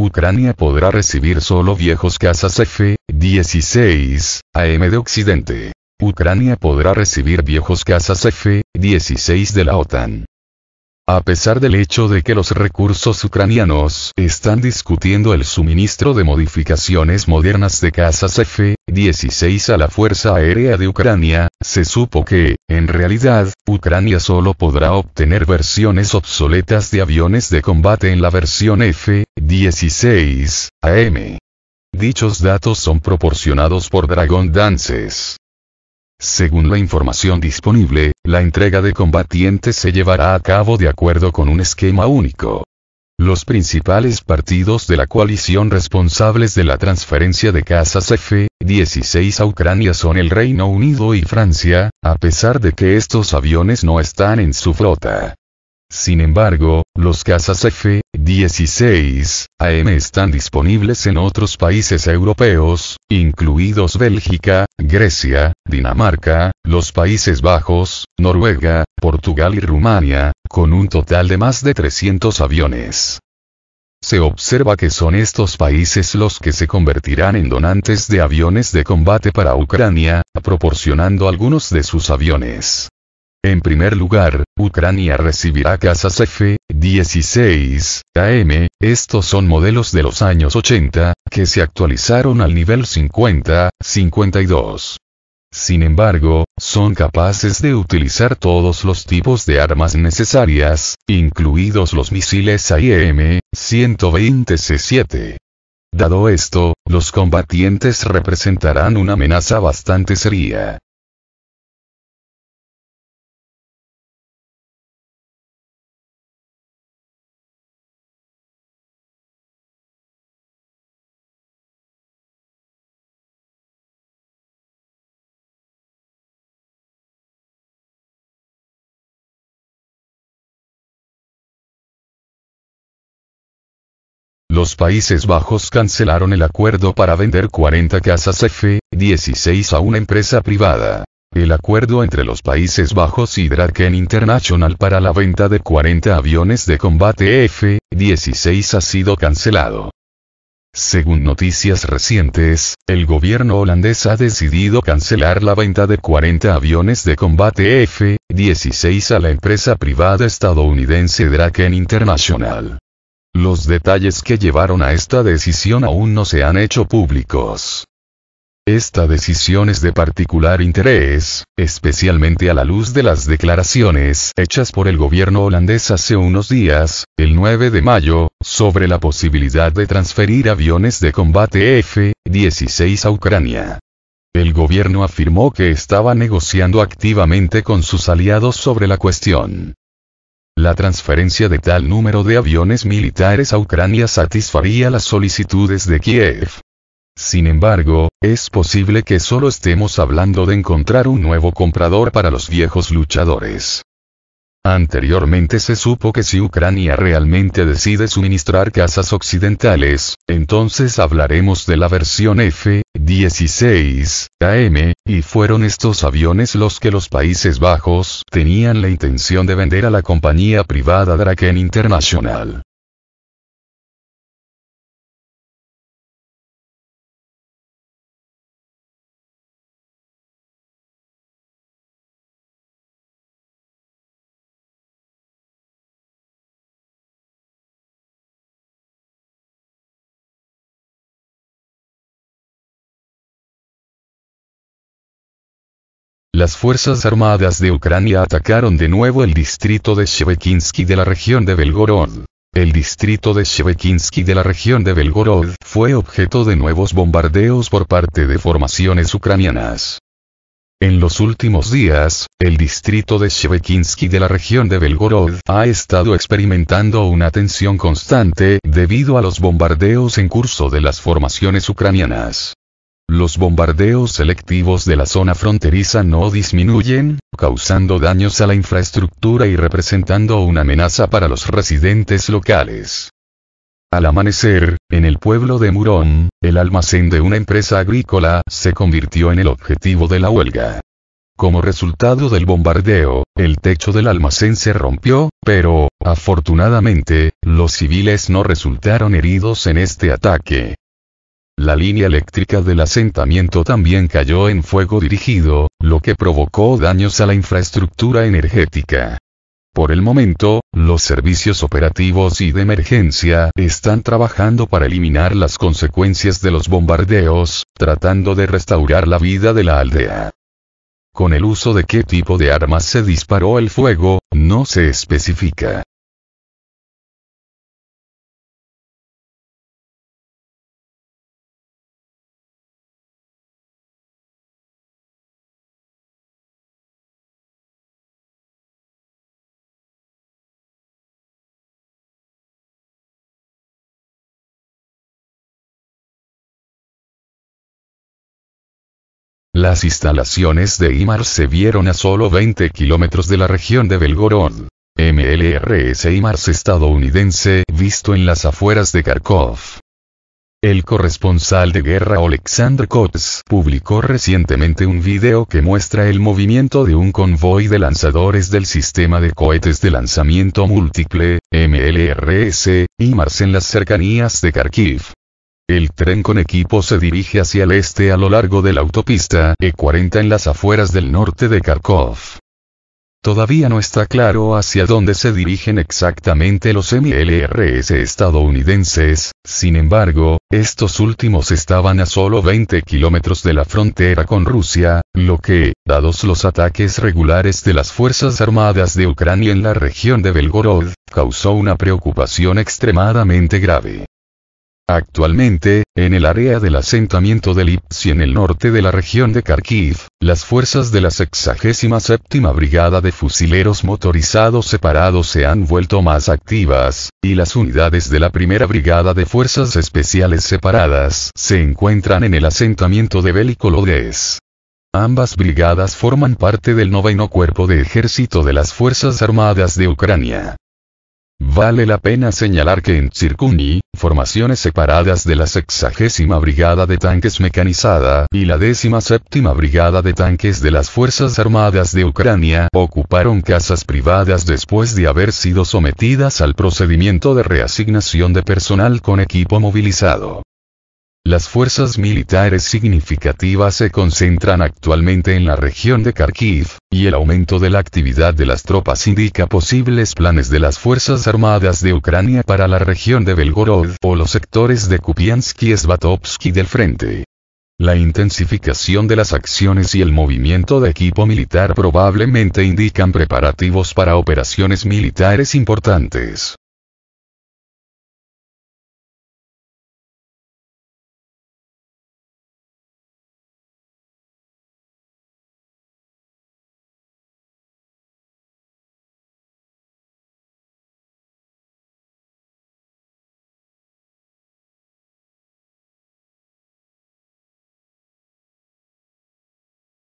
Ucrania podrá recibir solo viejos casas F-16, AM de Occidente. Ucrania podrá recibir viejos casas F-16 de la OTAN. A pesar del hecho de que los recursos ucranianos están discutiendo el suministro de modificaciones modernas de casas F, 16 a la Fuerza Aérea de Ucrania, se supo que, en realidad, Ucrania solo podrá obtener versiones obsoletas de aviones de combate en la versión F-16 AM. Dichos datos son proporcionados por Dragon Dances. Según la información disponible, la entrega de combatientes se llevará a cabo de acuerdo con un esquema único. Los principales partidos de la coalición responsables de la transferencia de casas F-16 a Ucrania son el Reino Unido y Francia, a pesar de que estos aviones no están en su flota. Sin embargo, los cazas F-16 AM están disponibles en otros países europeos, incluidos Bélgica, Grecia, Dinamarca, los Países Bajos, Noruega, Portugal y Rumania, con un total de más de 300 aviones. Se observa que son estos países los que se convertirán en donantes de aviones de combate para Ucrania, proporcionando algunos de sus aviones. En primer lugar, Ucrania recibirá casas F-16 AM, estos son modelos de los años 80, que se actualizaron al nivel 50-52. Sin embargo, son capaces de utilizar todos los tipos de armas necesarias, incluidos los misiles AIM-120C7. Dado esto, los combatientes representarán una amenaza bastante seria. los Países Bajos cancelaron el acuerdo para vender 40 casas F-16 a una empresa privada. El acuerdo entre los Países Bajos y Draken International para la venta de 40 aviones de combate F-16 ha sido cancelado. Según noticias recientes, el gobierno holandés ha decidido cancelar la venta de 40 aviones de combate F-16 a la empresa privada estadounidense Draken International. Los detalles que llevaron a esta decisión aún no se han hecho públicos. Esta decisión es de particular interés, especialmente a la luz de las declaraciones hechas por el gobierno holandés hace unos días, el 9 de mayo, sobre la posibilidad de transferir aviones de combate F-16 a Ucrania. El gobierno afirmó que estaba negociando activamente con sus aliados sobre la cuestión. La transferencia de tal número de aviones militares a Ucrania satisfaría las solicitudes de Kiev. Sin embargo, es posible que solo estemos hablando de encontrar un nuevo comprador para los viejos luchadores. Anteriormente se supo que si Ucrania realmente decide suministrar casas occidentales, entonces hablaremos de la versión F-16 AM, y fueron estos aviones los que los Países Bajos tenían la intención de vender a la compañía privada Draken International. Las Fuerzas Armadas de Ucrania atacaron de nuevo el distrito de Shevekinsky de la región de Belgorod. El distrito de Shevekinsky de la región de Belgorod fue objeto de nuevos bombardeos por parte de formaciones ucranianas. En los últimos días, el distrito de Shevekinsky de la región de Belgorod ha estado experimentando una tensión constante debido a los bombardeos en curso de las formaciones ucranianas. Los bombardeos selectivos de la zona fronteriza no disminuyen, causando daños a la infraestructura y representando una amenaza para los residentes locales. Al amanecer, en el pueblo de Murón, el almacén de una empresa agrícola se convirtió en el objetivo de la huelga. Como resultado del bombardeo, el techo del almacén se rompió, pero, afortunadamente, los civiles no resultaron heridos en este ataque. La línea eléctrica del asentamiento también cayó en fuego dirigido, lo que provocó daños a la infraestructura energética. Por el momento, los servicios operativos y de emergencia están trabajando para eliminar las consecuencias de los bombardeos, tratando de restaurar la vida de la aldea. Con el uso de qué tipo de armas se disparó el fuego, no se especifica. Las instalaciones de IMAR se vieron a solo 20 kilómetros de la región de Belgorod. MLRS IMARS estadounidense, visto en las afueras de Kharkov. El corresponsal de guerra Alexander Kotz publicó recientemente un video que muestra el movimiento de un convoy de lanzadores del sistema de cohetes de lanzamiento múltiple, MLRS, IMARS en las cercanías de Kharkiv. El tren con equipo se dirige hacia el este a lo largo de la autopista E40 en las afueras del norte de Kharkov. Todavía no está claro hacia dónde se dirigen exactamente los MLRS estadounidenses, sin embargo, estos últimos estaban a solo 20 kilómetros de la frontera con Rusia, lo que, dados los ataques regulares de las Fuerzas Armadas de Ucrania en la región de Belgorod, causó una preocupación extremadamente grave. Actualmente, en el área del asentamiento de Lipsi en el norte de la región de Kharkiv, las fuerzas de la 67 Brigada de Fusileros Motorizados Separados se han vuelto más activas, y las unidades de la Primera Brigada de Fuerzas Especiales Separadas se encuentran en el asentamiento de Belicolodés. Ambas brigadas forman parte del noveno cuerpo de ejército de las Fuerzas Armadas de Ucrania. Vale la pena señalar que en Circuni, formaciones separadas de la sexagésima Brigada de Tanques Mecanizada y la décima séptima Brigada de Tanques de las Fuerzas Armadas de Ucrania ocuparon casas privadas después de haber sido sometidas al procedimiento de reasignación de personal con equipo movilizado. Las fuerzas militares significativas se concentran actualmente en la región de Kharkiv, y el aumento de la actividad de las tropas indica posibles planes de las Fuerzas Armadas de Ucrania para la región de Belgorod o los sectores de Kupiansky y Svatovsky del frente. La intensificación de las acciones y el movimiento de equipo militar probablemente indican preparativos para operaciones militares importantes.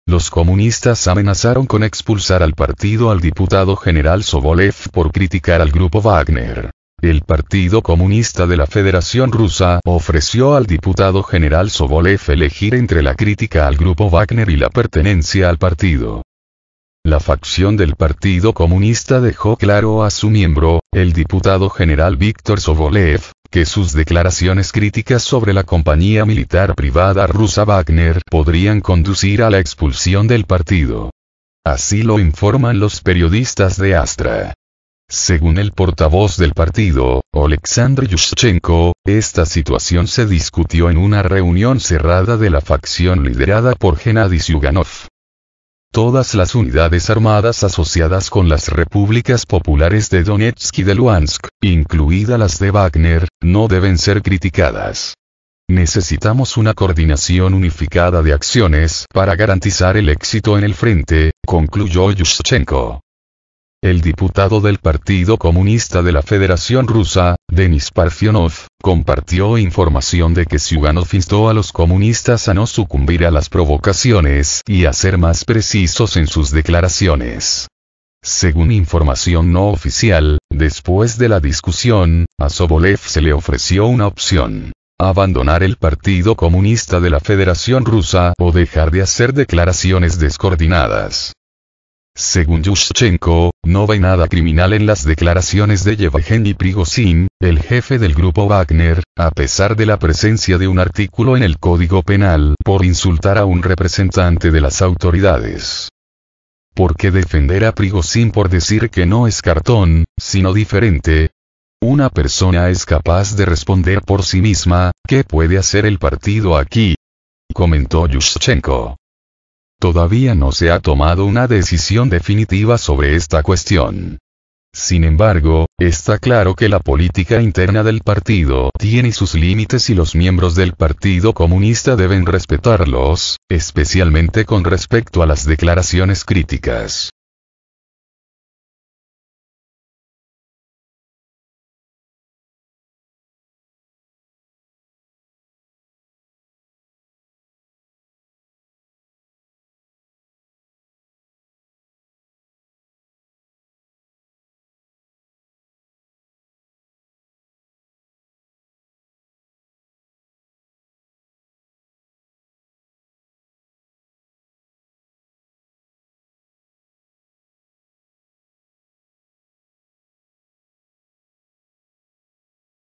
Los comunistas amenazaron con expulsar al partido al diputado general Sobolev por criticar al grupo Wagner. El Partido Comunista de la Federación Rusa ofreció al diputado general Sobolev elegir entre la crítica al grupo Wagner y la pertenencia al partido. La facción del Partido Comunista dejó claro a su miembro, el diputado general Víctor Sobolev, que sus declaraciones críticas sobre la compañía militar privada rusa Wagner podrían conducir a la expulsión del partido. Así lo informan los periodistas de Astra. Según el portavoz del partido, Oleksandr Yushchenko, esta situación se discutió en una reunión cerrada de la facción liderada por Gennady Yuganov. Todas las unidades armadas asociadas con las repúblicas populares de Donetsk y de Luhansk, incluidas las de Wagner, no deben ser criticadas. Necesitamos una coordinación unificada de acciones para garantizar el éxito en el frente, concluyó Yushchenko. El diputado del Partido Comunista de la Federación Rusa, Denis Parfionov, compartió información de que Zyuganov instó a los comunistas a no sucumbir a las provocaciones y a ser más precisos en sus declaraciones. Según información no oficial, después de la discusión, a Sobolev se le ofreció una opción. Abandonar el Partido Comunista de la Federación Rusa o dejar de hacer declaraciones descoordinadas. Según Yushchenko, no ve nada criminal en las declaraciones de Yevgeny Prigozhin, el jefe del grupo Wagner, a pesar de la presencia de un artículo en el Código Penal por insultar a un representante de las autoridades. ¿Por qué defender a Prigozhin por decir que no es cartón, sino diferente? Una persona es capaz de responder por sí misma, ¿qué puede hacer el partido aquí? comentó Yushchenko. Todavía no se ha tomado una decisión definitiva sobre esta cuestión. Sin embargo, está claro que la política interna del partido tiene sus límites y los miembros del Partido Comunista deben respetarlos, especialmente con respecto a las declaraciones críticas.